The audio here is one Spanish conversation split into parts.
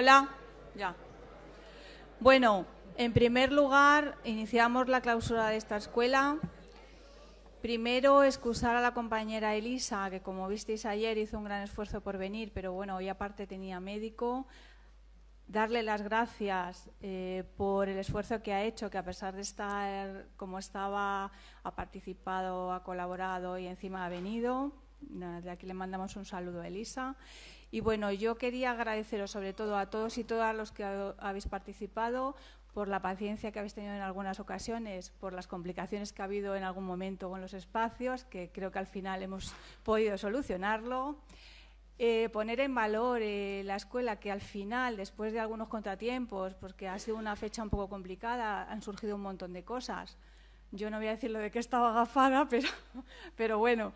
Hola. Ya. Bueno, en primer lugar, iniciamos la clausura de esta escuela. Primero, excusar a la compañera Elisa, que como visteis ayer hizo un gran esfuerzo por venir, pero bueno, hoy aparte tenía médico. Darle las gracias eh, por el esfuerzo que ha hecho, que a pesar de estar como estaba, ha participado, ha colaborado y encima ha venido. De aquí le mandamos un saludo a Elisa. Y bueno, yo quería agradeceros sobre todo a todos y todas los que habéis participado, por la paciencia que habéis tenido en algunas ocasiones, por las complicaciones que ha habido en algún momento con los espacios, que creo que al final hemos podido solucionarlo. Eh, poner en valor eh, la escuela que al final, después de algunos contratiempos, porque ha sido una fecha un poco complicada, han surgido un montón de cosas. Yo no voy a decir lo de que estaba agafada, pero, pero bueno,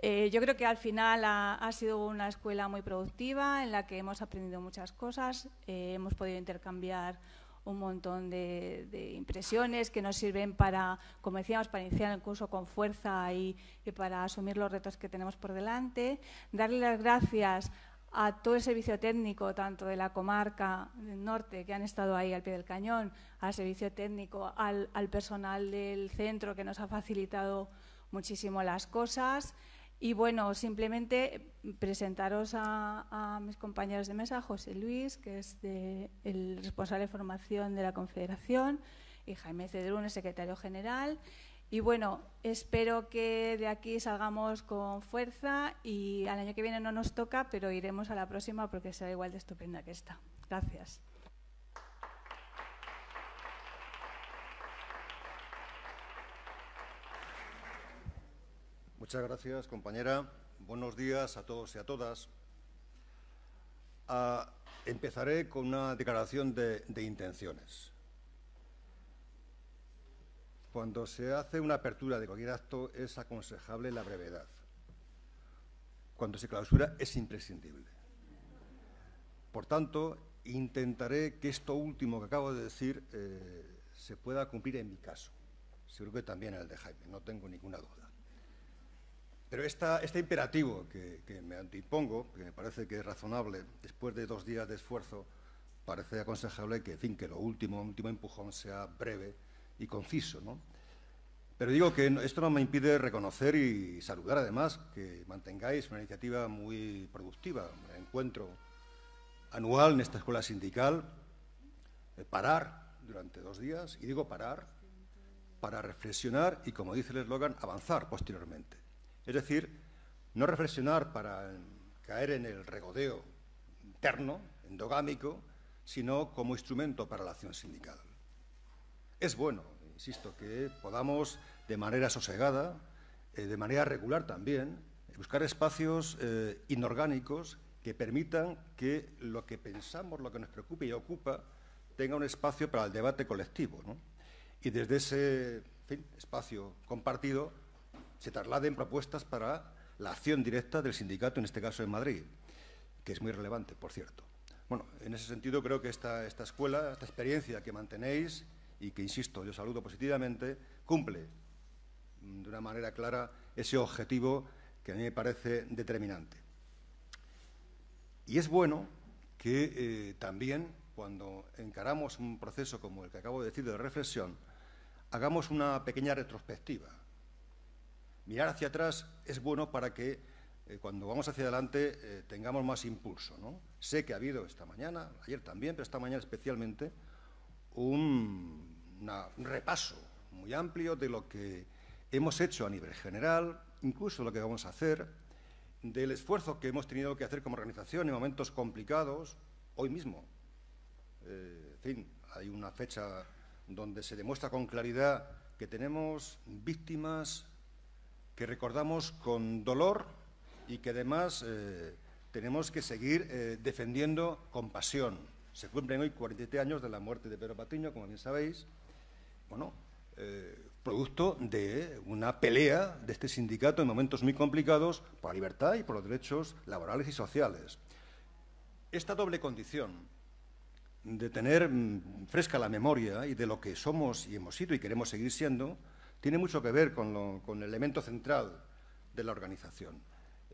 eh, yo creo que al final ha, sido una escuela muy productiva en la que hemos aprendido muchas cosas, eh, hemos podido intercambiar un montón de, impresiones que nos sirven para, como decíamos, para iniciar el curso con fuerza y, y para asumir los retos que tenemos por delante. Darle las gracias a todo el servicio técnico, tanto de la comarca del norte, que han estado ahí al pie del cañón, al servicio técnico, al, personal del centro, que nos ha facilitado muchísimo las cosas. Y bueno, simplemente presentaros a, mis compañeros de mesa, José Luis, que es el responsable de formación de la Confederación, y Jaime Cedrún, el secretario general, y bueno, espero que de aquí salgamos con fuerza y al año que viene no nos toca, pero iremos a la próxima porque será igual de estupenda que esta. Gracias. Muchas gracias, compañera. Buenos días a todos y a todas. Ah, empezaré con una declaración de intenciones. Cuando se hace una apertura de cualquier acto es aconsejable la brevedad. Cuando se clausura es imprescindible. Por tanto, intentaré que esto último que acabo de decir eh, se pueda cumplir en mi caso. Seguro que también en el de Jaime, no tengo ninguna duda. Pero este imperativo que, me antipongo, que me parece que es razonable, después de dos días de esfuerzo, parece aconsejable que, que lo último, último empujón sea breve y conciso. ¿no? Pero digo que esto no me impide reconocer y saludar, además, que mantengáis una iniciativa muy productiva, un encuentro anual en esta escuela sindical, parar durante dos días, y digo parar, para reflexionar y, como dice el eslogan, avanzar posteriormente. Es decir, no reflexionar para caer en el regodeo interno, endogámico, sino como instrumento para la acción sindical es bueno, insisto, que podamos de manera sosegada, eh, de manera regular también, buscar espacios eh, inorgánicos que permitan que lo que pensamos, lo que nos preocupa y ocupa, tenga un espacio para el debate colectivo. Y desde ese espacio compartido se trasladen propuestas para la acción directa del sindicato, en este caso en Madrid, que es muy relevante, por cierto. Bueno, en ese sentido creo que esta, esta escuela, esta experiencia que mantenéis y que, insisto, yo saludo positivamente, cumple mm, de una manera clara ese objetivo que a mí me parece determinante. Y es bueno que eh, también, cuando encaramos un proceso como el que acabo de decir de reflexión, hagamos una pequeña retrospectiva. Mirar hacia atrás es bueno para que eh, cuando vamos hacia adelante eh, tengamos más impulso. Sé que ha habido esta mañana, ayer también, pero esta mañana especialmente, un un repaso muy amplio de lo que hemos hecho a nivel general, incluso lo que vamos a hacer, del esfuerzo que hemos tenido que hacer como organización en momentos complicados, hoy mismo. Eh, en fin, hay una fecha donde se demuestra con claridad que tenemos víctimas que recordamos con dolor y que además eh, tenemos que seguir eh, defendiendo con pasión. Se cumplen hoy 47 años de la muerte de Pedro Patiño, como bien sabéis, bueno, eh, producto de una pelea de este sindicato en momentos muy complicados por la libertad y por los derechos laborales y sociales. Esta doble condición de tener mm, fresca la memoria y de lo que somos y hemos sido y queremos seguir siendo, tiene mucho que ver con, el elemento central de la organización.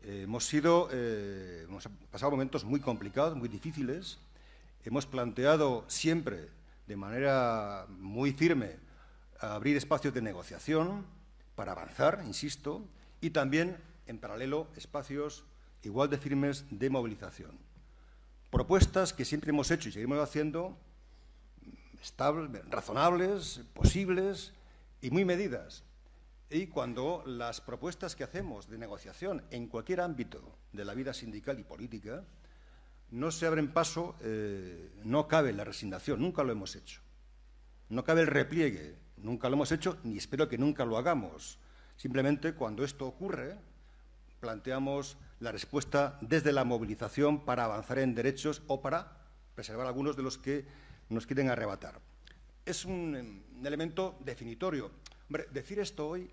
Eh, hemos sido, eh, hemos pasado momentos muy complicados, muy difíciles, hemos planteado siempre de manera muy firme abrir espacios de negociación para avanzar, insisto, y también, en paralelo, espacios igual de firmes de movilización. Propuestas que siempre hemos hecho y seguimos haciendo, estables, razonables, posibles y muy medidas. Y cuando las propuestas que hacemos de negociación en cualquier ámbito de la vida sindical y política no se abren paso, eh, no cabe la resignación, nunca lo hemos hecho. No cabe el repliegue, nunca lo hemos hecho, ni espero que nunca lo hagamos. Simplemente cuando esto ocurre, planteamos la respuesta desde la movilización para avanzar en derechos o para preservar algunos de los que nos quieren arrebatar. Es un, un elemento definitorio. Hombre, decir esto hoy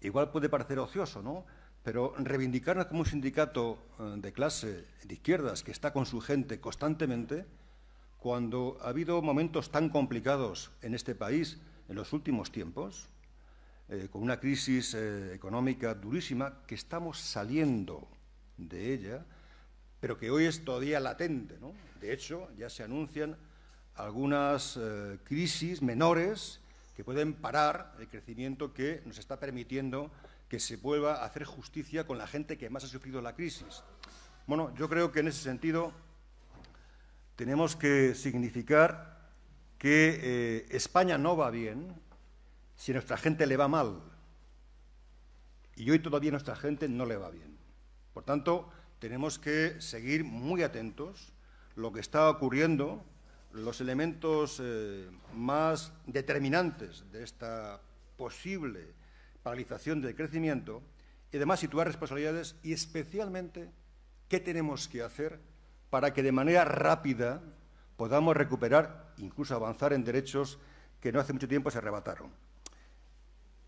igual puede parecer ocioso, ¿no? Pero reivindicarnos como un sindicato eh, de clase de izquierdas que está con su gente constantemente, cuando ha habido momentos tan complicados en este país en los últimos tiempos, eh, con una crisis eh, económica durísima, que estamos saliendo de ella, pero que hoy es todavía latente. De hecho, ya se anuncian algunas crisis menores que pueden parar el crecimiento que nos está permitiendo que se vuelva a hacer justicia con la gente que más ha sufrido la crisis. Bueno, yo creo que en ese sentido tenemos que significar que eh, España no va bien si a nuestra gente le va mal. Y hoy todavía a nuestra gente no le va bien. Por tanto, tenemos que seguir muy atentos lo que está ocurriendo, los elementos eh, más determinantes de esta posible paralización del crecimiento y además situar responsabilidades y especialmente qué tenemos que hacer para que de manera rápida podamos recuperar, incluso avanzar en derechos que no hace mucho tiempo se arrebataron.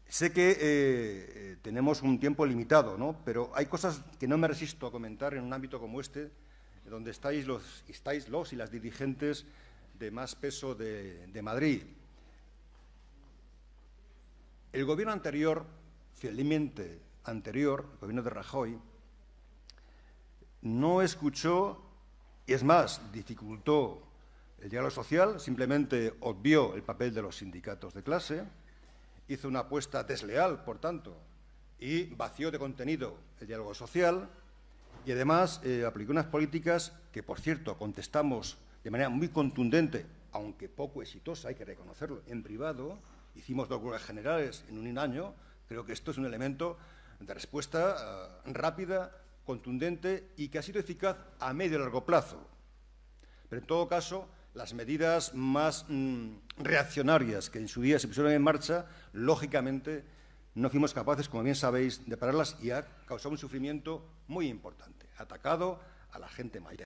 Sé que eh, eh, tenemos un tiempo limitado, ¿no? pero hay cosas que no me resisto a comentar en un ámbito como este, donde estáis los, estáis los y las dirigentes de más peso de Madrid. El gobierno anterior, fielmente anterior, el gobierno de Rajoy, no escuchó y es más, dificultó el diálogo social, simplemente obvió el papel de los sindicatos de clase, hizo una apuesta desleal, por tanto, y vació de contenido el diálogo social y además eh, aplicó unas políticas que, por cierto, contestamos de manera muy contundente, aunque poco exitosa, hay que reconocerlo, en privado, hicimos dos huelgas generales en un año, creo que esto es un elemento de respuesta eh, rápida, contundente y que ha sido eficaz a medio y largo plazo. Pero en todo caso, las medidas más mm, reaccionarias que en su día se pusieron en marcha, lógicamente no fuimos capaces, como bien sabéis, de pararlas y ha causado un sufrimiento muy importante. atacado a la gente mayor,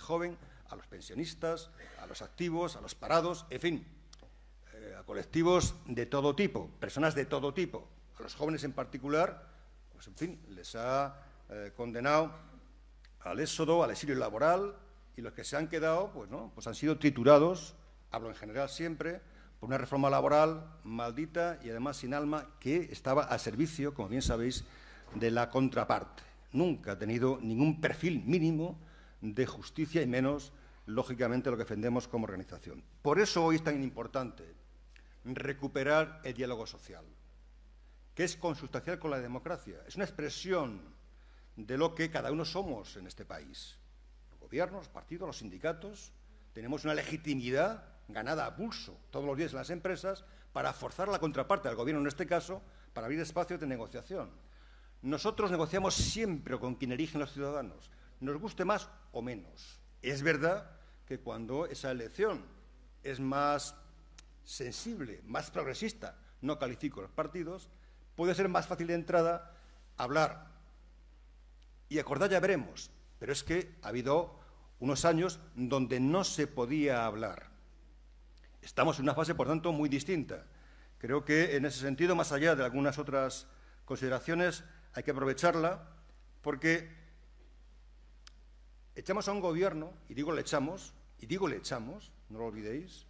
joven, a los pensionistas, a los activos, a los parados, en fin, a colectivos de todo tipo, personas de todo tipo, a los jóvenes en particular, pues en fin, les ha eh, condenado al éxodo, al exilio laboral, y los que se han quedado, pues no, pues han sido triturados, hablo en general siempre, por una reforma laboral maldita y además sin alma que estaba a servicio, como bien sabéis, de la contraparte. Nunca ha tenido ningún perfil mínimo de justicia y menos, lógicamente, lo que defendemos como organización. Por eso hoy es tan importante recuperar el diálogo social, que es consustancial con la democracia. Es una expresión de lo que cada uno somos en este país. Los gobiernos, los partidos, los sindicatos, tenemos una legitimidad ganada a pulso todos los días en las empresas para forzar la contraparte al gobierno en este caso, para abrir espacios de negociación. Nosotros negociamos siempre con quien erigen los ciudadanos, nos guste más o menos. Es verdad que cuando esa elección es más sensible, más progresista, no califico los partidos, puede ser más fácil de entrada hablar. Y acordar ya veremos, pero es que ha habido unos años donde no se podía hablar. Estamos en una fase, por tanto, muy distinta. Creo que en ese sentido, más allá de algunas otras consideraciones, hay que aprovecharla porque echamos a un gobierno, y digo le echamos, y digo le echamos, no lo olvidéis,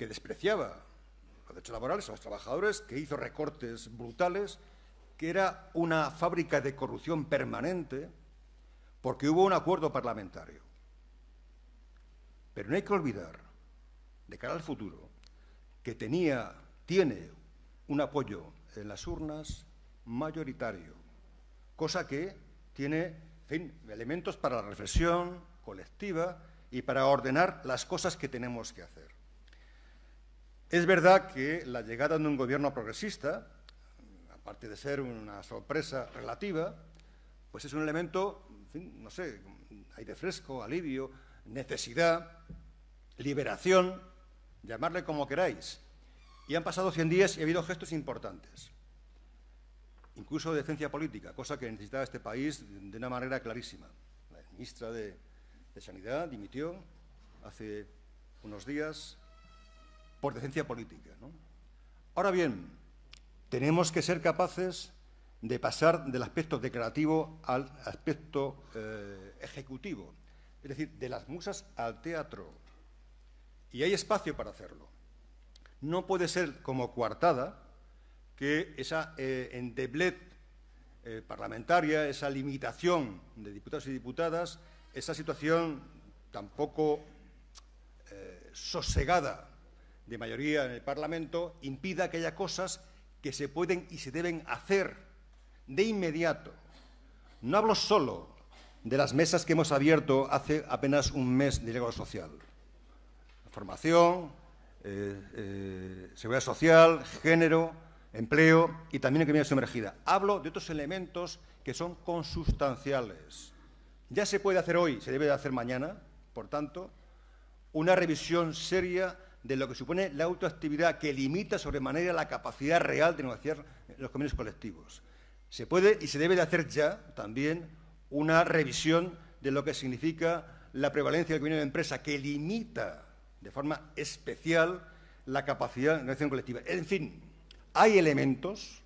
que despreciaba los derechos laborales a los trabajadores, que hizo recortes brutales, que era una fábrica de corrupción permanente, porque hubo un acuerdo parlamentario. Pero no hay que olvidar, de cara al futuro, que tenía, tiene un apoyo en las urnas mayoritario, cosa que tiene elementos para la reflexión colectiva y para ordenar las cosas que tenemos que hacer. Es verdad que la llegada de un gobierno progresista, aparte de ser una sorpresa relativa, pues es un elemento, no sé, aire fresco, alivio, necesidad, liberación, llamarle como queráis. Y han pasado 100 días y ha habido gestos importantes, incluso de ciencia política, cosa que necesitaba este país de una manera clarísima. La ministra de Sanidad dimitió hace unos días, por decencia política. Ahora bien, tenemos que ser capaces de pasar del aspecto declarativo al aspecto eh, ejecutivo, es decir, de las musas al teatro. Y hay espacio para hacerlo. No puede ser como coartada que esa eh, endeblet eh, parlamentaria, esa limitación de diputados y diputadas, esa situación tampoco eh, sosegada de mayoría en el Parlamento impida que haya cosas que se pueden y se deben hacer de inmediato. No hablo solo de las mesas que hemos abierto hace apenas un mes de Llegado social. Formación, eh, eh, seguridad social, género, empleo y también economía sumergida. Hablo de otros elementos que son consustanciales. Ya se puede hacer hoy, se debe de hacer mañana, por tanto, una revisión seria de lo que supone la autoactividad que limita sobremanera la capacidad real de negociar los convenios colectivos. Se puede y se debe de hacer ya también una revisión de lo que significa la prevalencia del convenio de empresa que limita de forma especial la capacidad de negociación colectiva. En fin, hay elementos,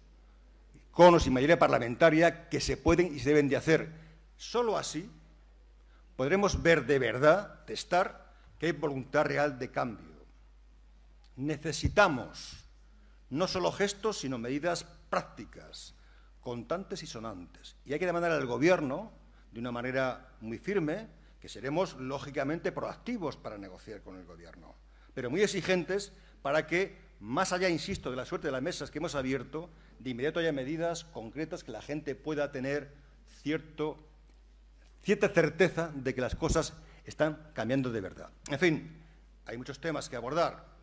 con o sin mayoría parlamentaria, que se pueden y se deben de hacer. Solo así podremos ver de verdad, testar, que hay voluntad real de cambio. Necesitamos no solo gestos, sino medidas prácticas, contantes y sonantes. Y hay que demandar al Gobierno, de una manera muy firme, que seremos lógicamente proactivos para negociar con el Gobierno, pero muy exigentes para que, más allá, insisto, de la suerte de las mesas que hemos abierto, de inmediato haya medidas concretas que la gente pueda tener cierta certeza de que las cosas están cambiando de verdad. En fin, hay muchos temas que abordar,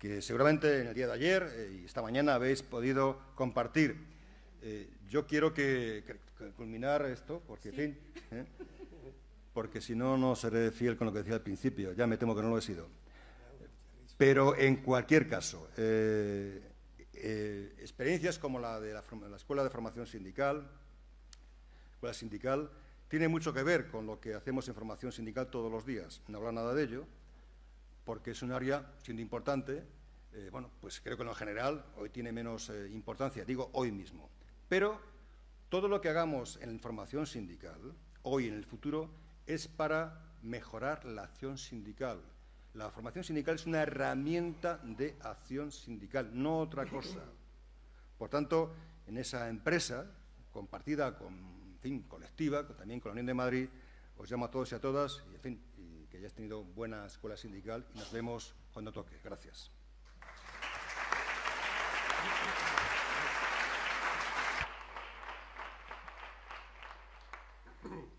que seguramente en el día de ayer eh, y esta mañana habéis podido compartir. Eh, yo quiero que, culminar esto, porque, fin, ¿eh? porque si no, no seré fiel con lo que decía al principio, ya me temo que no lo he sido. Pero en cualquier caso, experiencias como la de la, Escuela de Formación Sindical, Sindical, tiene mucho que ver con lo que hacemos en formación sindical todos los días. No habla nada de ello, porque es un área, siendo importante, eh, bueno, pues creo que en lo general hoy tiene menos eh, importancia, digo hoy mismo. Pero todo lo que hagamos en la información sindical, hoy en el futuro, es para mejorar la acción sindical. La formación sindical es una herramienta de acción sindical, no otra cosa. Por tanto, en esa empresa, compartida con, fin, colectiva, también con la Unión de Madrid, os llamo a todos y a todas, y en fin, has tenido buena escuela sindical y nos vemos cuando toque. Gracias.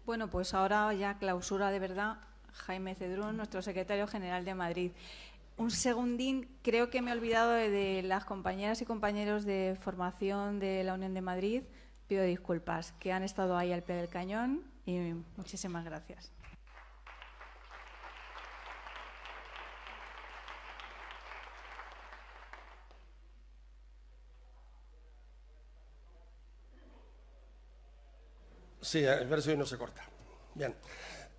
Bueno, pues ahora ya clausura de verdad Jaime Cedrún, nuestro secretario general de Madrid. Un segundín, creo que me he olvidado de las compañeras y compañeros de formación de la Unión de Madrid. Pido disculpas, que han estado ahí al pie del cañón y muchísimas gracias. Sí, el verso y no se corta. Bien.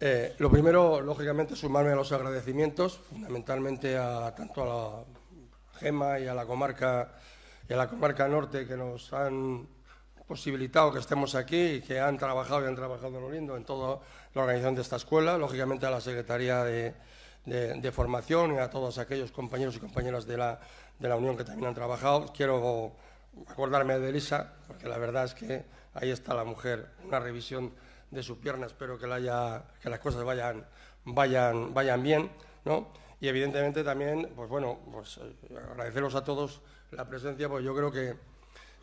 Eh, lo primero, lógicamente, sumarme a los agradecimientos, fundamentalmente a tanto a la GEMA y a la comarca y a la comarca norte que nos han posibilitado que estemos aquí y que han trabajado y han trabajado lo lindo en toda la organización de esta escuela, lógicamente a la Secretaría de, Formación y a todos aquellos compañeros y compañeras de la, de la Unión que también han trabajado. Quiero acordarme de Elisa, porque la verdad es que ahí está la mujer, una revisión de su pierna, espero que, las cosas vayan, vayan, vayan bien, ¿no? Y evidentemente también, pues bueno, pues eh, agradeceros a todos la presencia, porque yo creo que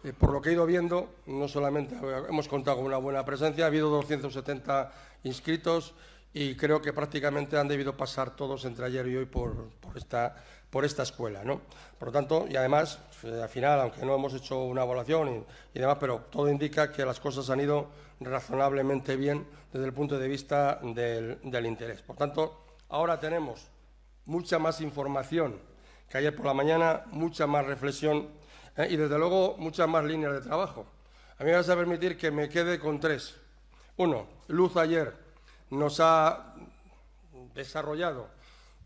eh, por lo que he ido viendo, no solamente hemos contado con una buena presencia, ha habido 270 inscritos y creo que prácticamente han debido pasar todos entre ayer y hoy por, por esta por esta escuela. ¿no? Por lo tanto, y además, eh, al final, aunque no hemos hecho una evaluación y, demás, pero todo indica que las cosas han ido razonablemente bien desde el punto de vista del, interés. Por tanto, ahora tenemos mucha más información que ayer por la mañana, mucha más reflexión eh, y, desde luego, muchas más líneas de trabajo. A mí me vas a permitir que me quede con tres. Uno, Luz ayer nos ha desarrollado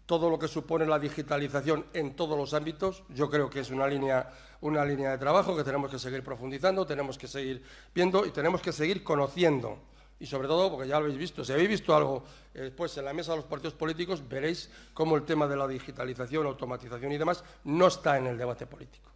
todo lo que supone la digitalización en todos los ámbitos. Yo creo que es una línea, una línea de trabajo que tenemos que seguir profundizando, tenemos que seguir viendo y tenemos que seguir conociendo. Y sobre todo, porque ya lo habéis visto, si habéis visto algo eh, después en la mesa de los partidos políticos, veréis cómo el tema de la digitalización, automatización y demás no está en el debate político.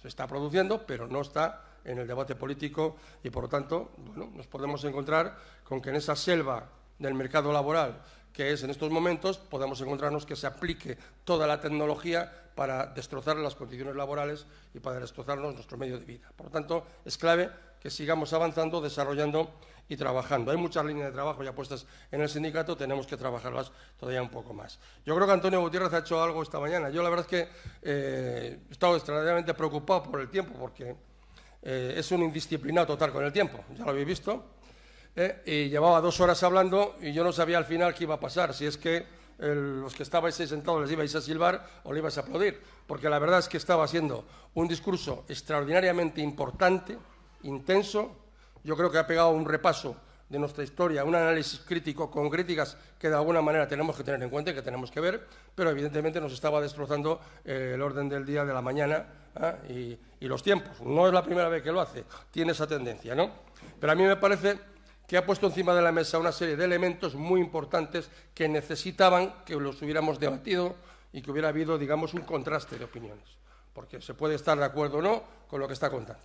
Se está produciendo, pero no está en el debate político y, por lo tanto, nos podemos encontrar con que en esa selva del mercado laboral que es en estos momentos podemos encontrarnos que se aplique toda la tecnología para destrozar las condiciones laborales y para destrozarnos nuestro medio de vida. Por lo tanto, es clave que sigamos avanzando, desarrollando y trabajando. Hay muchas líneas de trabajo ya puestas en el sindicato, tenemos que trabajarlas todavía un poco más. Yo creo que Antonio Gutiérrez ha hecho algo esta mañana. Yo la verdad es que eh, he estado extraordinariamente preocupado por el tiempo porque eh, es un indisciplinado total con el tiempo, ya lo habéis visto. ¿eh? y llevaba dos horas hablando y yo no sabía al final qué iba a pasar, si es que los que estabais ahí sentados les ibais a silbar o le ibais a aplaudir, porque la verdad es que estaba haciendo un discurso extraordinariamente importante, intenso, yo creo que ha pegado un repaso de nuestra historia, un análisis crítico con críticas que de alguna manera tenemos que tener en cuenta y que tenemos que ver, pero evidentemente nos estaba destrozando eh, el orden del día de la mañana ¿ah? y, y los tiempos. No es la primera vez que lo hace, tiene esa tendencia, ¿no? Pero a mí me parece que ha puesto encima de la mesa una serie de elementos muy importantes que necesitaban que los hubiéramos debatido y que hubiera habido, digamos, un contraste de opiniones, porque se puede estar de acuerdo o no con lo que está contando.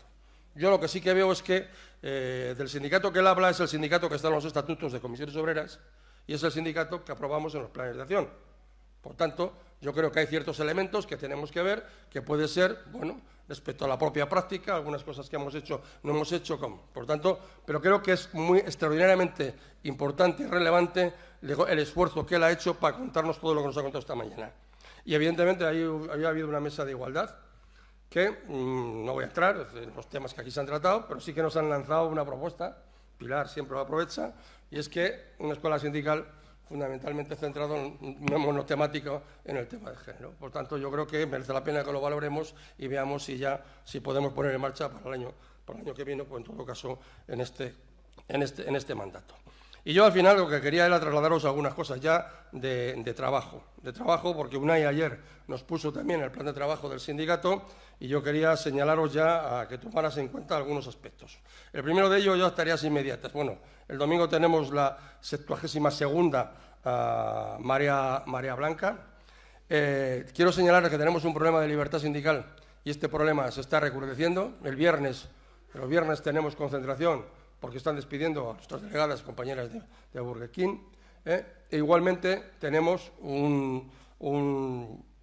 Yo lo que sí que veo es que eh, del sindicato que él habla es el sindicato que está en los estatutos de comisiones obreras y es el sindicato que aprobamos en los planes de acción. Por tanto, yo creo que hay ciertos elementos que tenemos que ver que puede ser, bueno, respecto a la propia práctica, algunas cosas que hemos hecho no hemos hecho, por tanto, pero creo que es muy extraordinariamente importante y relevante el esfuerzo que él ha hecho para contarnos todo lo que nos ha contado esta mañana. Y evidentemente había habido una mesa de igualdad que mm, no voy a entrar en los temas que aquí se han tratado, pero sí que nos han lanzado una propuesta, Pilar siempre lo aprovecha, y es que una escuela sindical fundamentalmente centrado en una monotemático en el tema de género. Por tanto, yo creo que merece la pena que lo valoremos y veamos si ya si podemos poner en marcha para el año, para el año que viene, en todo caso en este, en este, en este mandato. Y yo al final lo que quería era trasladaros algunas cosas ya de, de, trabajo, de trabajo porque UNAI ayer nos puso también el plan de trabajo del sindicato y yo quería señalaros ya a que tomaras en cuenta algunos aspectos. El primero de ellos ya las tareas inmediatas. Bueno, el domingo tenemos la 72 segunda ah, María María Blanca. Eh, quiero señalar que tenemos un problema de libertad sindical y este problema se está recrudeciendo. El viernes, los viernes tenemos concentración porque están despidiendo a nuestras delegadas compañeras de, de Burger eh, e igualmente tenemos un,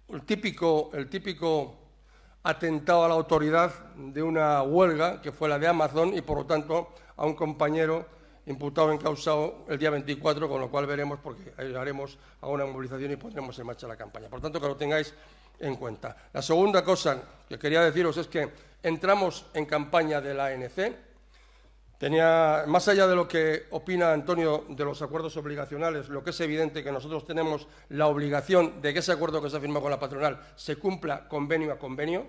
el típico atentado a la autoridad de una huelga que fue la de Amazon y por lo tanto a un compañero imputado encausado el día 24, con lo cual veremos porque haremos a una movilización y pondremos en marcha la campaña. Por tanto, que lo tengáis en cuenta. La segunda cosa que quería deciros es que entramos en campaña de la ANC. Tenía, más allá de lo que opina Antonio de los acuerdos obligacionales, lo que es evidente que nosotros tenemos la obligación de que ese acuerdo que se ha firmado con la patronal se cumpla convenio a convenio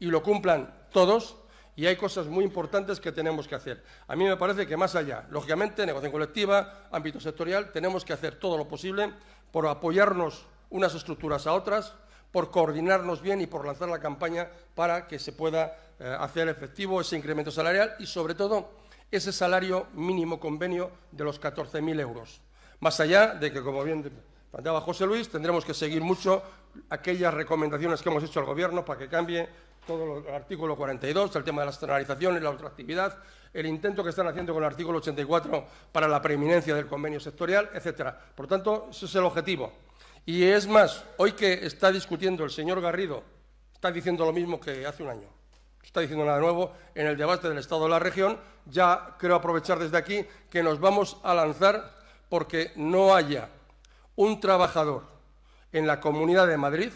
y lo cumplan todos, y hay cosas muy importantes que tenemos que hacer. A mí me parece que más allá, lógicamente, negociación colectiva, ámbito sectorial, tenemos que hacer todo lo posible por apoyarnos unas estructuras a otras, por coordinarnos bien y por lanzar la campaña para que se pueda eh, hacer efectivo ese incremento salarial y, sobre todo, ese salario mínimo convenio de los 14.000 euros. Más allá de que, como bien planteaba José Luis, tendremos que seguir mucho aquellas recomendaciones que hemos hecho al Gobierno para que cambie todo el artículo 42, el tema de la externalización y la ultraactividad, el intento que están haciendo con el artículo 84 para la preeminencia del convenio sectorial, etcétera. Por tanto, ese es el objetivo. Y es más, hoy que está discutiendo el señor Garrido, está diciendo lo mismo que hace un año. Está diciendo nada nuevo en el debate del Estado de la región. Ya creo aprovechar desde aquí que nos vamos a lanzar porque no haya un trabajador en la Comunidad de Madrid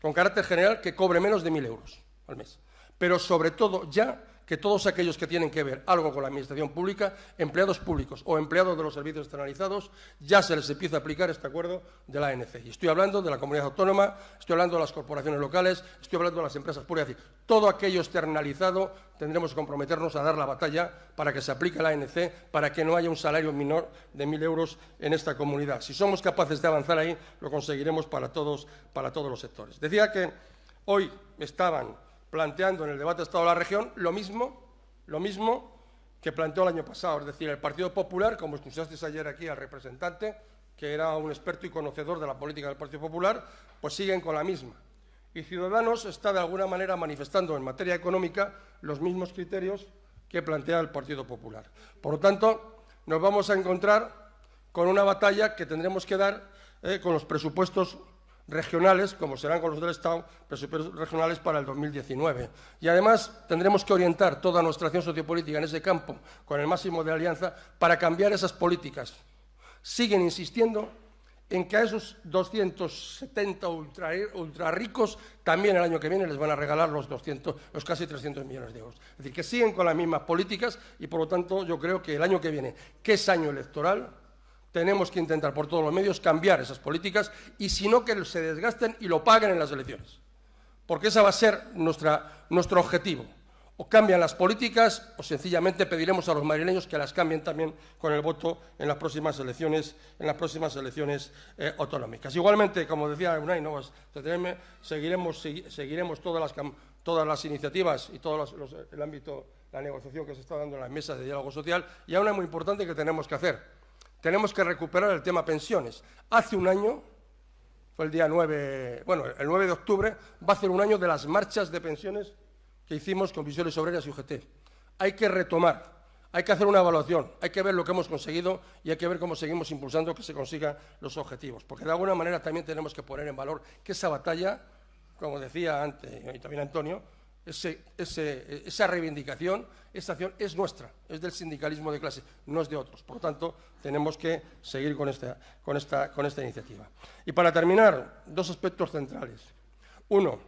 con carácter general que cobre menos de 1.000 euros al mes pero sobre todo ya que todos aquellos que tienen que ver algo con la Administración Pública, empleados públicos o empleados de los servicios externalizados, ya se les empieza a aplicar este acuerdo de la ANC. Y estoy hablando de la comunidad autónoma, estoy hablando de las corporaciones locales, estoy hablando de las empresas públicas. Es decir, todo aquello externalizado tendremos que comprometernos a dar la batalla para que se aplique la ANC, para que no haya un salario menor de mil euros en esta comunidad. Si somos capaces de avanzar ahí, lo conseguiremos para todos, para todos los sectores. Decía que hoy estaban planteando en el debate de Estado de la región lo mismo, lo mismo que planteó el año pasado. Es decir, el Partido Popular, como escuchasteis ayer aquí al representante, que era un experto y conocedor de la política del Partido Popular, pues siguen con la misma. Y Ciudadanos está de alguna manera manifestando en materia económica los mismos criterios que plantea el Partido Popular. Por lo tanto, nos vamos a encontrar con una batalla que tendremos que dar eh, con los presupuestos regionales, como serán con los del Estado, presupuestos regionales para el 2019. Y además tendremos que orientar toda nuestra acción sociopolítica en ese campo, con el máximo de alianza, para cambiar esas políticas. Siguen insistiendo en que a esos 270 ultra, ultra, ricos también el año que viene les van a regalar los, 200, los casi 300 millones de euros. Es decir, que siguen con las mismas políticas y, por lo tanto, yo creo que el año que viene, que es año electoral, tenemos que intentar por todos los medios cambiar esas políticas y si no que se desgasten y lo paguen en las elecciones. Porque ese va a ser nuestro objetivo. O cambian las políticas o sencillamente pediremos a los madrileños que las cambien también con el voto en las próximas elecciones, en las próximas elecciones eh, autonómicas. Igualmente, como decía Unai, no pues, seguiremos, seguiremos todas, las, iniciativas y todo el ámbito, la negociación que se está dando en las mesas de diálogo social y hay es muy importante que tenemos que hacer tenemos que recuperar el tema pensiones. Hace un año, fue el día 9, bueno, el 9 de octubre, va a ser un año de las marchas de pensiones que hicimos con Visiones Obreras y UGT. Hay que retomar, hay que hacer una evaluación, hay que ver lo que hemos conseguido y hay que ver cómo seguimos impulsando que se consigan los objetivos. Porque de alguna manera también tenemos que poner en valor que esa batalla, como decía antes y también Antonio, esa reivindicación, esa acción es nuestra, es del sindicalismo de clase, no es de otros. Por lo tanto, tenemos que seguir con esta, con esta, con esta iniciativa. Y para terminar, dos aspectos centrales. Uno,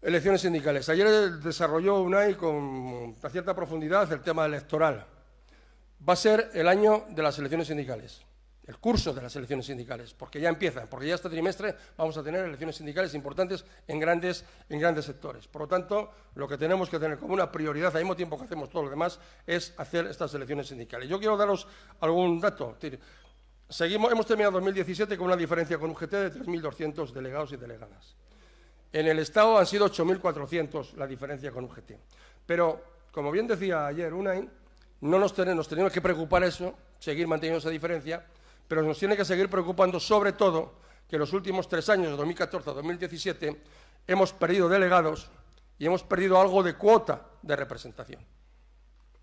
elecciones sindicales. Ayer desarrolló UNAI con cierta profundidad el tema electoral. Va a ser el año de las elecciones sindicales el curso de las elecciones sindicales, porque ya empiezan, porque ya este trimestre vamos a tener elecciones sindicales importantes en grandes, en grandes sectores. Por lo tanto, lo que tenemos que tener como una prioridad, al mismo tiempo que hacemos todo lo demás, es hacer estas elecciones sindicales. Yo quiero daros algún dato. Seguimos, hemos terminado 2017 con una diferencia con UGT de 3.200 delegados y delegadas. En el Estado han sido 8.400 la diferencia con UGT. Pero, como bien decía ayer UNAIN, no nos tenemos, nos tenemos que preocupar eso, seguir manteniendo esa diferencia, pero nos tiene que seguir preocupando sobre todo que en los últimos tres años, de 2014 a 2017, hemos perdido delegados y hemos perdido algo de cuota de representación.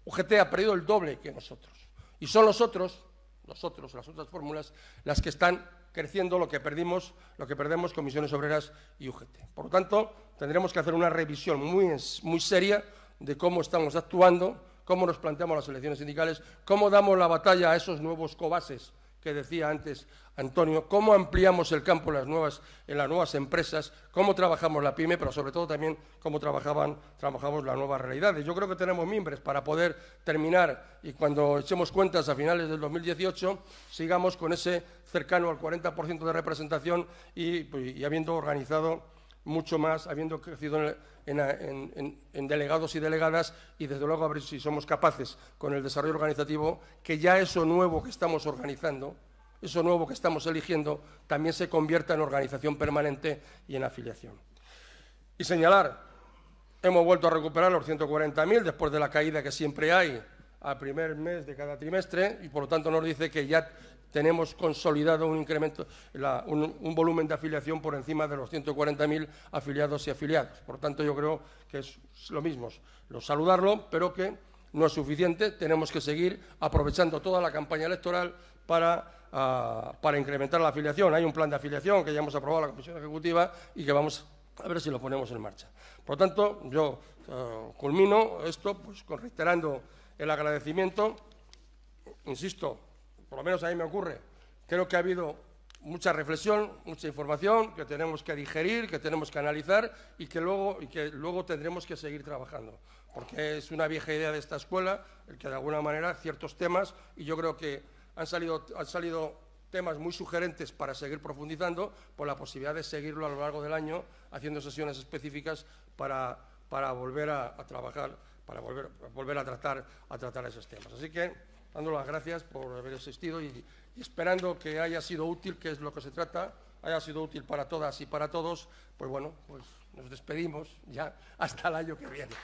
UGT ha perdido el doble que nosotros. Y son los otros, las otras fórmulas, las que están creciendo lo que perdimos, lo que perdemos comisiones obreras y UGT. Por lo tanto, tendremos que hacer una revisión muy, muy seria de cómo estamos actuando, cómo nos planteamos las elecciones sindicales, cómo damos la batalla a esos nuevos cobases que decía antes Antonio, cómo ampliamos el campo en las nuevas, en las nuevas empresas, cómo trabajamos la pyme, pero sobre todo también cómo trabajaban, trabajamos las nuevas realidades. Yo creo que tenemos mimbres para poder terminar y cuando echemos cuentas a finales del 2018 sigamos con ese cercano al 40% de representación y, pues, y habiendo organizado mucho más, habiendo crecido en el, en, delegados y delegadas y desde luego a ver si somos capaces con el desarrollo organizativo que ya eso nuevo que estamos organizando, eso nuevo que estamos eligiendo, también se convierta en organización permanente y en afiliación. Y señalar, hemos vuelto a recuperar los 140.000 después de la caída que siempre hay al primer mes de cada trimestre y por lo tanto nos dice que ya tenemos consolidado un incremento, un, volumen de afiliación por encima de los 140.000 afiliados y afiliados. Por tanto, yo creo que es lo mismo, saludarlo, pero que no es suficiente. Tenemos que seguir aprovechando toda la campaña electoral para, ah, para incrementar la afiliación. Hay un plan de afiliación que ya hemos aprobado la Comisión Ejecutiva y que vamos a ver si lo ponemos en marcha. Por tanto, yo ah, culmino esto pues, reiterando el agradecimiento, insisto, por lo menos a mí me ocurre. Creo que ha habido mucha reflexión, mucha información que tenemos que digerir, que tenemos que analizar y que luego, y que luego tendremos que seguir trabajando. Porque es una vieja idea de esta escuela el que de alguna manera ciertos temas, y yo creo que han salido, han salido temas muy sugerentes para seguir profundizando, por la posibilidad de seguirlo a lo largo del año, haciendo sesiones específicas para, volver a, trabajar, para volver, volver a, tratar, a tratar esos temas. Así que Dándoles las gracias por haber asistido y, esperando que haya sido útil, que es lo que se trata, haya sido útil para todas y para todos, pues bueno, pues nos despedimos ya hasta el año que viene.